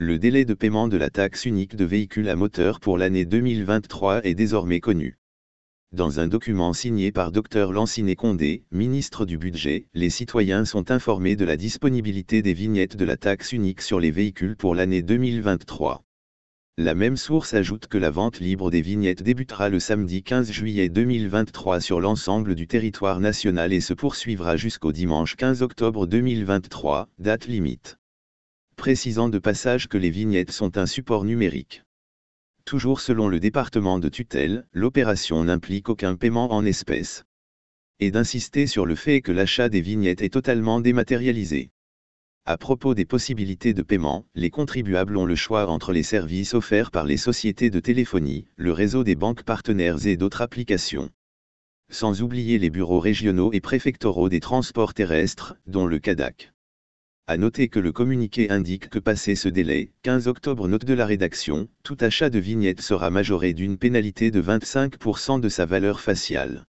le délai de paiement de la taxe unique de véhicules à moteur pour l'année 2023 est désormais connu. Dans un document signé par Dr Lanciné Condé, ministre du Budget, les citoyens sont informés de la disponibilité des vignettes de la taxe unique sur les véhicules pour l'année 2023. La même source ajoute que la vente libre des vignettes débutera le samedi 15 juillet 2023 sur l'ensemble du territoire national et se poursuivra jusqu'au dimanche 15 octobre 2023, date limite précisant de passage que les vignettes sont un support numérique. Toujours selon le département de tutelle, l'opération n'implique aucun paiement en espèces. Et d'insister sur le fait que l'achat des vignettes est totalement dématérialisé. À propos des possibilités de paiement, les contribuables ont le choix entre les services offerts par les sociétés de téléphonie, le réseau des banques partenaires et d'autres applications. Sans oublier les bureaux régionaux et préfectoraux des transports terrestres, dont le CADAC. À noter que le communiqué indique que passé ce délai, 15 octobre note de la rédaction, tout achat de vignette sera majoré d'une pénalité de 25% de sa valeur faciale.